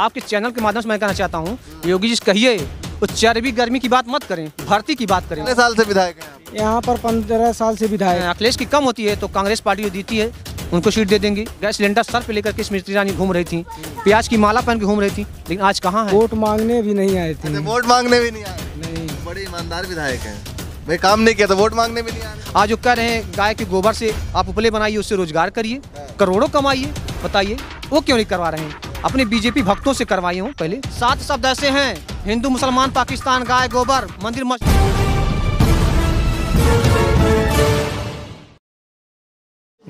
आपके चैनल के माध्यम से मैं कहना चाहता हूँ योगी जी कहिए वो चर्बी गर्मी की बात मत करें भर्ती की बात करें कितने साल से विधायक हैं यहाँ पर पंद्रह साल से विधायक अखिलेश की कम होती है तो कांग्रेस पार्टी जो जीती है उनको सीट दे देंगी गैस सिलेंडर सर पे लेकर के स्मृति ईरानी घूम रही थी प्याज की माला पहन के घूम रही थी लेकिन आज कहाँ है वोट मांगने भी नहीं आए थे अच्छा, वोट मांगने भी नहीं आए नहीं बड़े ईमानदार विधायक है भाई काम नहीं किया तो वोट मांगने भी नहीं आए आज वो कह रहे हैं गाय के गोबर से आप उपले बनाइए उससे रोजगार करिए हाँ। करोड़ों कमाइए बताइए वो क्यों नहीं करवा रहे हैं अपने बीजेपी भक्तों से करवाई हूँ पहले सात शब्द ऐसे हैं हिंदू मुसलमान पाकिस्तान गाय गोबर मंदिर मस्जिद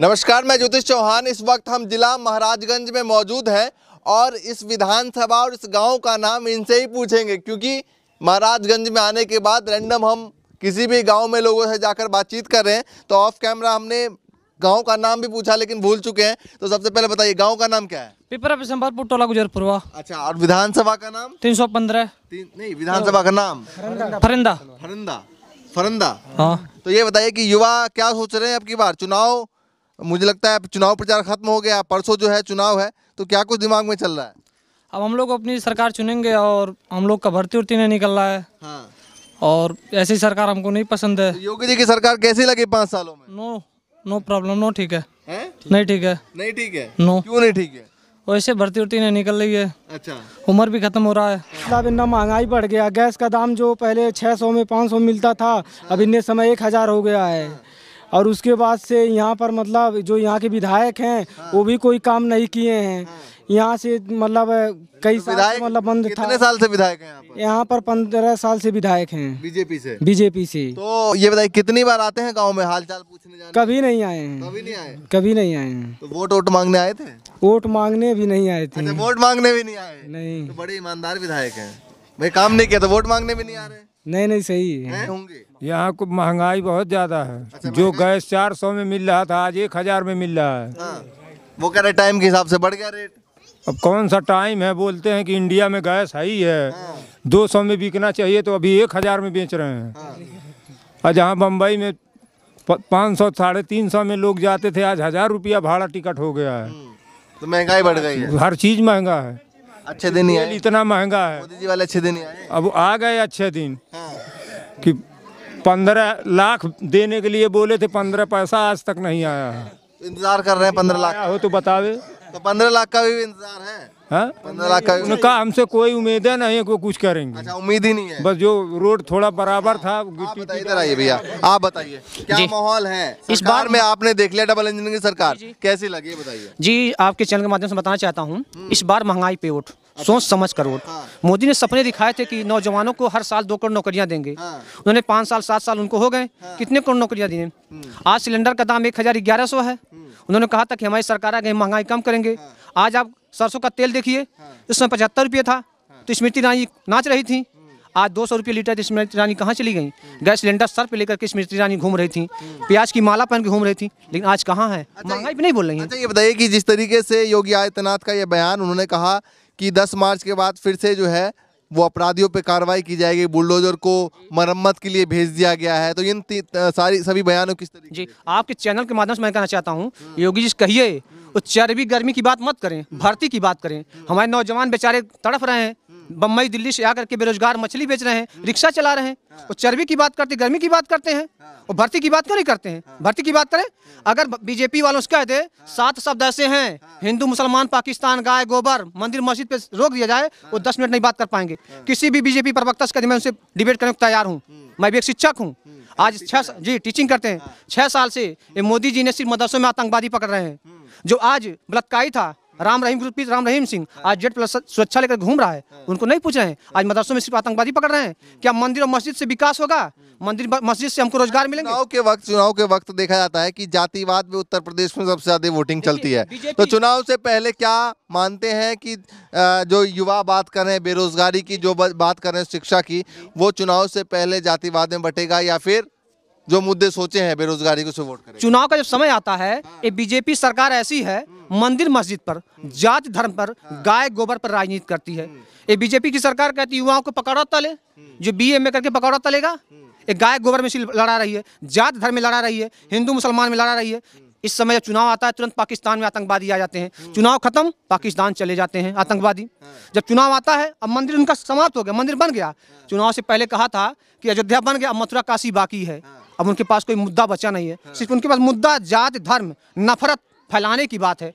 नमस्कार मैं ज्योतिष चौहान इस वक्त हम जिला महाराजगंज में मौजूद हैं और इस विधानसभा और इस गांव का नाम इनसे ही पूछेंगे क्योंकि महाराजगंज में आने के बाद रैंडम हम किसी भी गांव में लोगों से जाकर बातचीत कर रहे हैं तो ऑफ कैमरा हमने गांव का नाम भी पूछा लेकिन भूल चुके हैं तो सबसे पहले बताइए गांव का नाम क्या है पिपरा संबलपुर टोला गुजरपुर अच्छा और विधानसभा का नाम तीन सौ पंद्रह नहीं विधानसभा का नाम फरिंदा फरिंदा फरंदा हाँ तो ये बताइए कि युवा क्या सोच रहे हैं अब की बार चुनाव मुझे लगता है चुनाव प्रचार खत्म हो गया परसों जो है चुनाव है तो क्या कुछ दिमाग में चल रहा है अब हम लोग अपनी सरकार चुनेंगे और हम लोग का भर्ती उर्ती नहीं निकल रहा है हाँ। और ऐसी सरकार हमको नहीं पसंद है योगी जी की सरकार कैसी लगी पाँच सालों में नो नो प्रॉब्लम नो ठीक है, नहीं ठीक है नहीं ठीक है नो क्यों नहीं ठीक है वैसे भर्ती उर्ती नहीं निकल रही है अच्छा उम्र भी खत्म हो रहा है अब इतना महंगाई बढ़ गया गैस का दाम जो पहले 600 में 500 मिलता था अब इन समय एक हज़ार हो गया है और उसके बाद से यहाँ पर मतलब जो यहाँ के विधायक हैं वो भी कोई काम नहीं किए हैं यहाँ से मतलब कई तो विधायक साल मतलब बंद था कितने साल से विधायक हैं यहाँ पर पर पंद्रह साल से विधायक हैं बीजेपी से बीजेपी से तो ये बताइए कितनी बार आते हैं गांव में हालचाल पूछने जाने कभी नहीं आए हैं कभी नहीं आए कभी नहीं आए हैं तो वोट वोट मांगने आए थे वोट मांगने भी नहीं आए थे अच्छा, वोट मांगने भी नहीं आए नहीं तो बड़े ईमानदार विधायक है भाई काम नहीं किया तो वोट मांगने भी नहीं आ रहे नहीं नहीं सही है यहाँ को महंगाई बहुत ज्यादा है अच्छा, जो गैस चार सौ में मिल रहा था आज एक हजार में मिल रहा है हाँ। वो कह रहे टाइम के हिसाब से बढ़ गया रेट अब कौन सा टाइम है बोलते हैं कि इंडिया में गैस है ही है हाँ। दो सौ में बिकना चाहिए तो अभी एक हज़ार में बेच रहे हैं हाँ। और जहाँ बम्बई में पाँच सौ साढ़े तीन सौ में लोग जाते थे आज हज़ार रुपया भाड़ा टिकट हो गया है हम्म। तो महंगाई बढ़ गई है हर चीज़ महंगा है अच्छे दिन ही इतना महंगा है मोदी जी वाले अच्छे दिन आए अब आ गए अच्छे दिन हाँ। कि पंद्रह लाख देने के लिए बोले थे पंद्रह पैसा आज तक नहीं आया है इंतजार कर रहे हैं पंद्रह लाख हो तो बतावे तो पंद्रह लाख का भी इंतजार है हाँ? पंद्रह लाख का उनका हमसे कोई उम्मीद है नहीं है को कुछ करेंगे अच्छा उम्मीद ही नहीं है बस जो रोड थोड़ा बराबर था इधर आइए भैया आप बताइए क्या माहौल है इस बार में आपने देख लिया डबल इंजन की सरकार कैसी लगी बताइए जी आपके चैनल के माध्यम से बताना चाहता हूँ हम्म। इस बार महंगाई पे उठ सोच समझ कर वोट हाँ। मोदी ने सपने दिखाए थे कि नौजवानों को हर साल दो करोड़ नौकरियां देंगे हाँ। उन्होंने पाँच साल सात साल उनको हो गए हाँ। कितने करोड़ नौकरियां दी हम्म। आज सिलेंडर का दाम एक हज़ार ग्यारह सौ है हम्म। उन्होंने कहा था कि हमारी सरकार आगे महंगाई कम करेंगे आज आप सरसों का तेल देखिए इसमें पचहत्तर रुपये था तो स्मृति ईरानी नाच रही थी हम्म। आज दो सौ रुपये लीटर स्मृति ईरानी कहाँ चली गई गैस सिलेंडर सर पे लेकर के स्मृति ईरानी घूम रही थी प्याज की माला पहन के घूम रही थी लेकिन आज कहाँ है अच्छा, महंगाई भी नहीं बोल रही है अच्छा ये बताइए कि जिस तरीके से योगी आदित्यनाथ का ये बयान उन्होंने कहा कि 10 मार्च के बाद फिर से जो है वो अपराधियों पे कार्रवाई की जाएगी बुलडोजर को मरम्मत के लिए भेज दिया गया है तो इन सारी सभी बयानों किस तरीके जी आपके चैनल के माध्यम से मैं कहना चाहता हूँ योगी जी कहिए वो चर्बी गर्मी की बात मत करें भर्ती की बात करें हमारे नौजवान बेचारे तड़फ रहे हैं बम्बई दिल्ली से आकर के बेरोजगार मछली बेच रहे हैं रिक्शा चला रहे हैं हाँ। वो चर्बी की बात करते गर्मी की बात करते हैं हाँ। वो भर्ती की बात क्यों नहीं करते हैं हाँ। भर्ती की बात करें अगर बीजेपी वालों से कहते सात शब्द ऐसे हैं हिंदू मुसलमान पाकिस्तान गाय गोबर मंदिर मस्जिद पे रोक दिया जाए वो दस मिनट नहीं बात कर पाएंगे किसी भी बीजेपी प्रवक्ता से कहते मैं उनसे डिबेट करने को तैयार हूँ हम्म। मैं भी एक शिक्षक हूँ हम्म। आज छह जी टीचिंग करते हैं छह साल से मोदी जी ने सिर्फ मदरसों में आतंकवादी पकड़ रहे हैं हम्म। जो आज बलात्कारी था राम रहीम ग्रुप राम रहीम सिंह आज जेड प्लस सुरक्षा लेकर घूम रहा है हाँ। उनको नहीं पूछ रहे हैं आज हाँ। मदरसों में सिर्फ आतंकवादी पकड़ रहे हैं हाँ। क्या मंदिर और मस्जिद से विकास होगा मंदिर मस्जिद से हमको रोजगार मिलेगा चुनाव के वक्त चुनाव के वक्त तो देखा जाता है कि जातिवाद में उत्तर प्रदेश में सबसे ज्यादा वोटिंग चलती है तो चुनाव से पहले क्या मानते हैं कि जो युवा बात कर रहे हैं बेरोजगारी की जो बात कर रहे हैं शिक्षा की वो चुनाव से पहले जातिवाद में बटेगा या फिर जो मुद्दे सोचे हैं बेरोजगारी को वोट करें चुनाव का जब समय आता है ये बीजेपी सरकार ऐसी है मंदिर मस्जिद पर जाति धर्म पर गाय गोबर पर राजनीति करती है ये बीजेपी की सरकार कहती है युवाओं को पकौड़ा तले जो बीए में करके पकड़ा तलेगा ये गाय गोबर में लड़ा रही है जात धर्म में लड़ा रही है हिंदू मुसलमान में लड़ा रही है इस समय जब चुनाव आता है तुरंत पाकिस्तान में आतंकवादी आ जाते हैं चुनाव खत्म पाकिस्तान चले जाते हैं आतंकवादी जब चुनाव आता है अब मंदिर उनका समाप्त हो गया मंदिर बन गया चुनाव से पहले कहा था कि अयोध्या बन गया अब मथुरा काशी बाकी है अब उनके पास कोई मुद्दा बचा नहीं है सिर्फ उनके पास मुद्दा जात धर्म नफरत फैलाने की बात है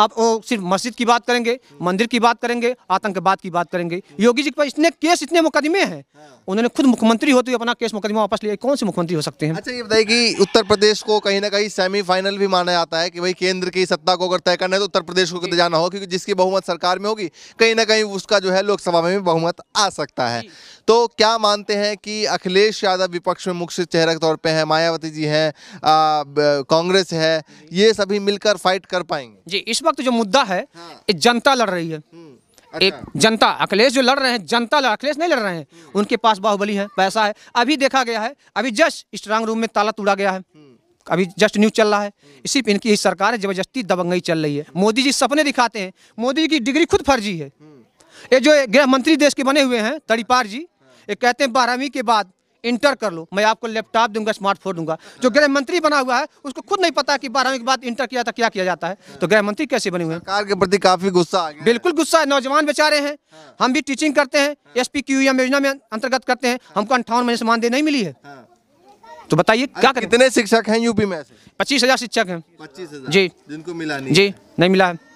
अब वो सिर्फ मस्जिद की बात करेंगे मंदिर की बात करेंगे आतंकवाद की बात करेंगे योगी जी के पास इतने केस इतने मुकदमे हैं हाँ। उन्होंने खुद मुख्यमंत्री होते हुए अपना केस मुकदमा वापस लिया कौन से मुख्यमंत्री हो सकते हैं अच्छा ये बताइए कि उत्तर प्रदेश को कहीं ना कहीं सेमीफाइनल भी माना जाता है कि भाई केंद्र की सत्ता को अगर तय करना है तो उत्तर प्रदेश को तो जाना हो क्योंकि जिसकी बहुमत सरकार में होगी कहीं ना कहीं उसका जो है लोकसभा में भी बहुमत आ सकता है तो क्या मानते हैं कि अखिलेश यादव विपक्ष में मुख्य चेहरा के तौर पर है मायावती जी हैं कांग्रेस है ये सभी मिलकर अंदर फाइट कर पाएंगे जी इस वक्त जो मुद्दा है हाँ। जनता लड़ रही है हम्म, अच्छा। एक जनता अखिलेश जो लड़ रहे हैं जनता अखिलेश नहीं लड़ रहे हैं हम्म। उनके पास बाहुबली है पैसा है अभी देखा गया है अभी जस्ट स्ट्रांग रूम में ताला तोड़ा गया है हम्म। अभी जस्ट न्यूज चल रहा है सिर्फ इनकी सरकार है जबरदस्ती दबंगई चल रही है मोदी जी सपने दिखाते हैं मोदी जी की डिग्री खुद फर्जी है ये जो गृह मंत्री देश के बने हुए हैं तड़ीपार जी हाँ। ये कहते हैं बारहवीं के बाद इंटर कर लो मैं आपको लैपटॉप दूंगा स्मार्टफोन दूंगा जो गृह मंत्री बना हुआ है उसको खुद नहीं पता कि बारहवीं के बाद इंटर किया था क्या किया जाता है तो गृह मंत्री कैसे बने हुए सरकार के प्रति काफी गुस्सा आ गया बिल्कुल गुस्सा है नौजवान बेचारे हैं हाँ। हम भी टीचिंग करते हैं एस पी क्यू एम योजना में अंतर्गत करते हैं हाँ। हमको अंठावन महीने से मानदेय नहीं मिली है हाँ। तो बताइए क्या कितने शिक्षक हैं यूपी में पच्चीस हजार शिक्षक हैं पच्चीस जी जिनको मिला नहीं जी नहीं मिला है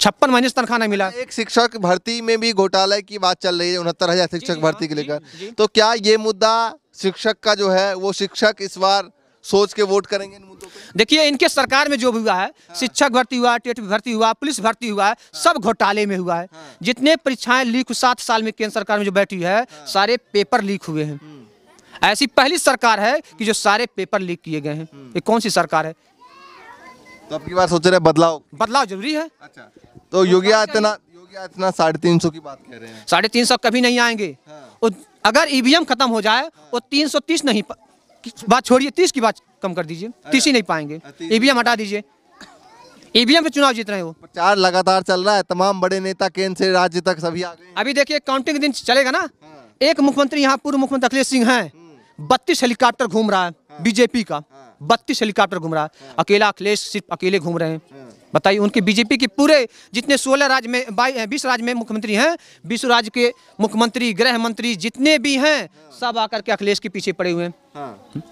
छप्पन महीने से तनख्वाह नहीं मिला एक शिक्षक भर्ती में भी घोटाले की बात चल रही है उनहत्तर हजार शिक्षक हाँ, भर्ती के लेकर तो क्या ये मुद्दा शिक्षक का जो है वो शिक्षक इस बार सोच के वोट करेंगे इन मुद्दों पे देखिए इनके सरकार में जो भी हुआ है हाँ। शिक्षक भर्ती हुआ टेट भर्ती हुआ पुलिस भर्ती हुआ है हाँ। सब घोटाले में हुआ है हाँ। जितने परीक्षाएं लीक सात साल में केंद्र सरकार में जो बैठी है हाँ। सारे पेपर लीक हुए हैं हम्म। ऐसी पहली सरकार है कि जो सारे पेपर लीक किए गए हैं हम्म। ये कौन सी सरकार है तो अब की बार सोच रहे बदलाव बदलाव जरूरी है अच्छा तो योगी आदित्यनाथ योगी आदित्यनाथ साढ़े तीन सौ की बात कह रहे हैं साढ़े तीन सौ कभी नहीं आएंगे हाँ। अगर ईवीएम e खत्म हो जाए वो हाँ। तो तीन सौ तीस नहीं बात छोड़िए तीस की बात कम कर दीजिए अच्छा। तीस ही नहीं पाएंगे ईवीएम हाँ, e हटा दीजिए ईवीएम e पे चुनाव जीत रहे हो वो प्रचार लगातार चल रहा है तमाम बड़े नेता केंद्र से राज्य तक सभी आ गए अभी देखिए काउंटिंग दिन चलेगा ना हाँ। एक मुख्यमंत्री यहाँ पूर्व मुख्यमंत्री अखिलेश सिंह है हम्म। बत्तीस हेलीकॉप्टर घूम रहा है बीजेपी का बत्तीस हेलीकॉप्टर घूम रहा है अकेला अखिलेश सिर्फ अकेले घूम रहे हैं बताइए उनके बीजेपी के पूरे जितने सोलह राज्य में बाई बीस राज्य में मुख्यमंत्री हैं बीस राज्य के मुख्यमंत्री गृह मंत्री जितने भी हैं सब आकर के अखिलेश के पीछे पड़े हुए हैं हाँ।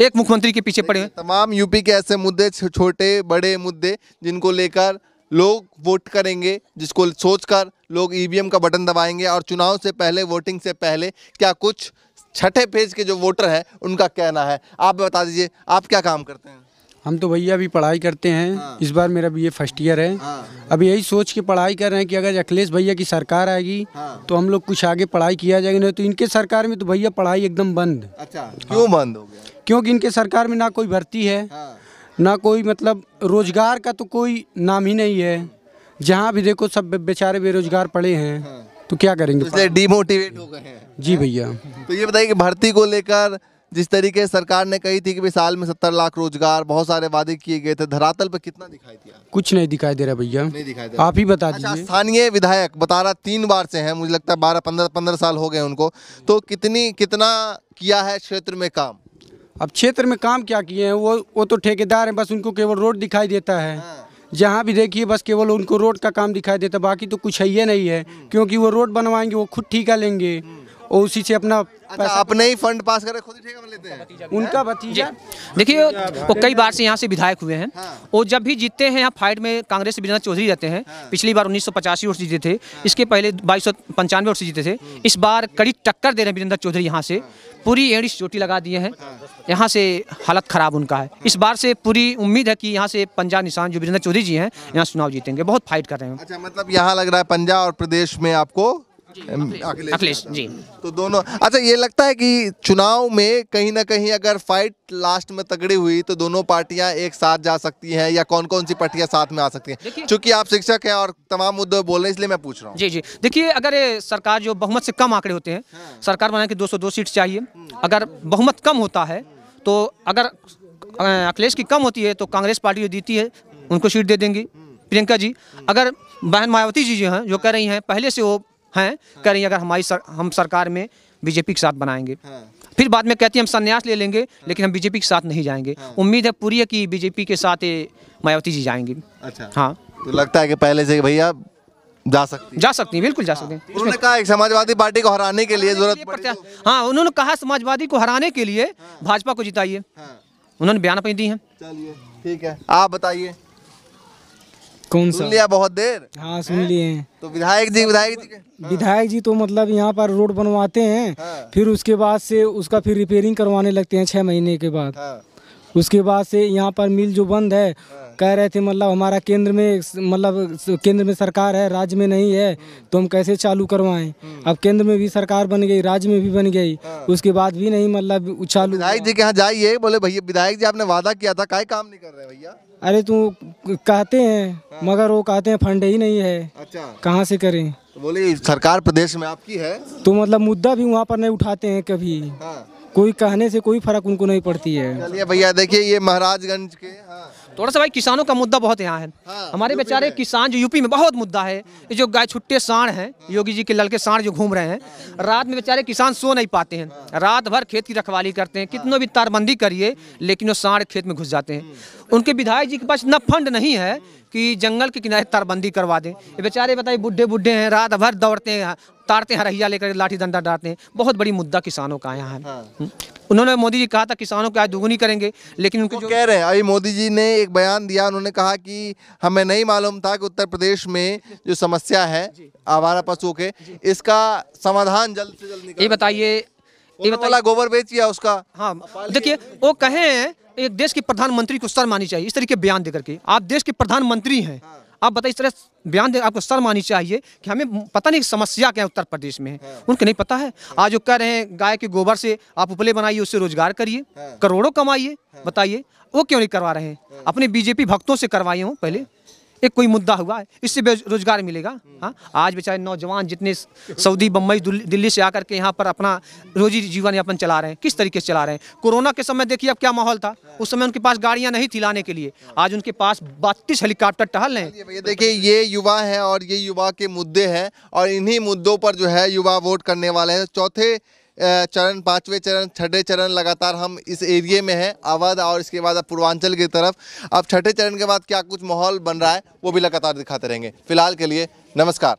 एक मुख्यमंत्री के पीछे पड़े हुए तमाम यूपी के ऐसे मुद्दे छोटे बड़े मुद्दे जिनको लेकर लोग वोट करेंगे जिसको सोचकर लोग ईवीएम का बटन दबाएंगे और चुनाव से पहले वोटिंग से पहले क्या कुछ छठे पेज के जो वोटर है उनका कहना है आप बता दीजिए आप क्या काम करते हैं हम तो भैया अभी पढ़ाई करते हैं हाँ। इस बार मेरा बी ए फर्स्ट ईयर है हाँ। अभी यही सोच के पढ़ाई कर रहे हैं कि अगर अखिलेश भैया की सरकार आएगी हाँ। तो हम लोग कुछ आगे पढ़ाई किया जाएगा नहीं तो इनके सरकार में तो भैया पढ़ाई एकदम बंद अच्छा क्यों बंद हो गया क्योंकि इनके सरकार में ना कोई भर्ती है हाँ। ना कोई मतलब रोजगार का तो कोई नाम ही नहीं है जहाँ भी देखो सब बेचारे बेरोजगार पड़े हैं हाँ। तो क्या करेंगे डिमोटिवेट हो गए हैं जी भैया तो ये बताइए कि भर्ती को लेकर जिस तरीके सरकार ने कही थी कि भाई साल में सत्तर लाख रोजगार बहुत सारे वादे किए गए थे धरातल पर कितना दिखाई दिया कुछ नहीं दिखाई दे रहा भैया नहीं दिखाई दे रहा आप ही बता अच्छा, दीजिए अच्छा, स्थानीय विधायक बता रहा तीन बार से हैं मुझे लगता है बारह पंद्रह पंद्रह साल हो गए उनको तो कितनी कितना किया है क्षेत्र में काम अब क्षेत्र में काम क्या किए हैं वो वो तो ठेकेदार हैं बस उनको केवल रोड दिखाई देता है हाँ। जहाँ भी देखिए बस केवल उनको रोड का काम दिखाई देता बाकी तो कुछ है ही नहीं है क्योंकि वो रोड बनवाएंगे वो खुद ठीका लेंगे और उसी से अपना अच्छा, अपने ही फंड पास करें खुद ही लेते हैं उनका भतीजा देखिए वो कई बार से यहाँ से विधायक हुए हैं और हाँ। जब भी जीतते हैं यहाँ फाइट में कांग्रेस से विजयनाथ चौधरी रहते हैं हाँ। पिछली बार उन्नीस सौ पचासी वोट जीते थे हाँ। इसके पहले बाईस सौ पंचानवे वोट से जीते थे हम्म। इस बार कड़ी टक्कर दे रहे हैं विजयनाथ चौधरी यहाँ से पूरी एड़ी चोटी लगा दिए हैं यहाँ से हालत खराब उनका है इस बार से पूरी उम्मीद है कि यहाँ से पंजाब निशान जो वीरेंद्र चौधरी जी हैं यहाँ चुनाव जीतेंगे बहुत फाइट कर रहे हैं अच्छा मतलब यहाँ लग रहा है पंजाब और प्रदेश में आपको अखिलेश जी तो दोनों अच्छा ये लगता है कि चुनाव में कहीं ना कहीं अगर फाइट लास्ट में तगड़ी हुई तो दोनों पार्टियां एक साथ जा सकती हैं या कौन कौन सी पार्टियां साथ में आ सकती हैं क्योंकि आप शिक्षक हैं और तमाम मुद्दे बोल रहे हैं इसलिए मैं पूछ रहा हूँ जी जी देखिए अगर सरकार जो बहुमत से कम आंकड़े होते हैं हाँ। सरकार बना के दो सौ सीट चाहिए हम्म। अगर बहुमत कम होता है तो अगर अखिलेश की कम होती है तो कांग्रेस पार्टी जो जीती है हम्म। उनको सीट दे देंगी हम्म। प्रियंका जी अगर बहन मायावती जी जो हैं जो कह रही हैं पहले से वो हैं हाँ। करें अगर हमारी सर, हम सरकार में बीजेपी के साथ बनाएंगे हाँ। फिर बाद में कहती हम संन्यास ले लेंगे हाँ। लेकिन हम बीजेपी के साथ नहीं जाएंगे उम्मीद है पूरी है कि बीजेपी के साथ मायावती जी जाएंगे अच्छा हाँ तो लगता है कि पहले से भैया जा सकती जा सकती बिल्कुल जा सकते हैं उन्होंने कहा एक समाजवादी पार्टी को हराने के लिए जरूरत तो- हाँ उन्होंने कहा समाजवादी को हराने के लिए भाजपा को जिताइए उन्होंने बयान अपनी दी है चलिए ठीक है आप बताइए कौन सा लिया बहुत देर हाँ सुन लिए तो विधायक जी विधायक जी हाँ। विधायक जी तो मतलब यहाँ पर रोड बनवाते हैं हाँ। फिर उसके बाद से उसका फिर रिपेयरिंग करवाने लगते हैं छह महीने के बाद हाँ। उसके बाद से यहाँ पर मिल जो बंद है हाँ। कह रहे थे मतलब हमारा केंद्र में मतलब केंद्र में सरकार है राज्य में नहीं है हाँ। तो हम कैसे चालू करवाएं अब केंद्र में भी सरकार बन गई राज्य में भी बन गई उसके बाद भी नहीं मतलब तो चालू विधायक जी के यहाँ जाइए बोले भैया विधायक जी आपने वादा किया था काय काम नहीं कर रहे भैया अरे तू कहते हैं हाँ। मगर वो कहते हैं फंड ही नहीं है अच्छा कहाँ से करें तो बोले सरकार प्रदेश में आपकी है तो मतलब मुद्दा भी वहाँ पर नहीं उठाते हैं कभी हाँ। कोई कहने से कोई फर्क उनको नहीं पड़ती है भैया देखिए ये महाराजगंज के हाँ। थोड़ा सा भाई किसानों का मुद्दा बहुत यहाँ है हाँ, हमारे बेचारे किसान जो यूपी में बहुत मुद्दा है ये जो गाय छुट्टे साढ़ हैं योगी जी के लड़के साढ़ जो घूम रहे हैं रात में बेचारे किसान सो नहीं पाते हैं रात भर खेत की रखवाली करते हैं कितनों भी तारबंदी करिए लेकिन वो साढ़ खेत में घुस जाते हैं उनके विधायक जी के पास इतना फंड नहीं है कि जंगल के किनारे तारबंदी करवा दें ये बेचारे बताइए बुढ़े बुढ़े हैं रात भर दौड़ते हैं ताड़ते हैं हरहिया लेकर लाठी डंडा डालते हैं बहुत बड़ी मुद्दा किसानों का यहाँ है हाँ। हम्म। उन्होंने मोदी जी कहा था किसानों की आज दुगुनी करेंगे लेकिन उनको कह रहे हैं अभी मोदी जी ने एक बयान दिया उन्होंने कहा कि हमें नहीं मालूम था कि उत्तर प्रदेश में जो समस्या है आवारा पशुओं के इसका समाधान जल्द से जल्द ये बताइए ये बताला गोबर बेच गया उसका हाँ देखिए वो कहे एक देश के प्रधानमंत्री को सर मानी चाहिए इस तरीके बयान देकर के आप देश के प्रधानमंत्री हैं हाँ। आप बताइए इस तरह बयान दे आपको शर्म आनी चाहिए कि हमें पता नहीं समस्या क्या है उत्तर प्रदेश में है हाँ। उनको नहीं पता है हाँ। आज जो कह रहे हैं गाय के गोबर से आप उपले बनाइए उससे रोजगार करिए हाँ। करोड़ों कमाइए बताइए वो क्यों नहीं करवा रहे हैं अपने बीजेपी भक्तों से करवाए हों पहले एक कोई मुद्दा हुआ है इससे रोजगार मिलेगा हाँ आज बेचारे नौजवान जितने सऊदी बम्बई दिल्ली से आकर के यहाँ पर अपना रोजी जीवन यापन चला रहे हैं किस तरीके से चला रहे हैं कोरोना के समय देखिए अब क्या माहौल था उस समय उनके पास गाड़ियाँ नहीं थी लाने के लिए आज उनके पास बत्तीस हेलीकॉप्टर टहल रहे हैं देखिए ये युवा है और ये युवा के मुद्दे हैं और इन्हीं मुद्दों पर जो है युवा वोट करने वाले हैं चौथे चरण पाँचवें चरण छठे चरण लगातार हम इस एरिए में हैं अवध और इसके बाद अब पूर्वांचल की तरफ अब छठे चरण के बाद क्या कुछ माहौल बन रहा है वो भी लगातार दिखाते रहेंगे फिलहाल के लिए नमस्कार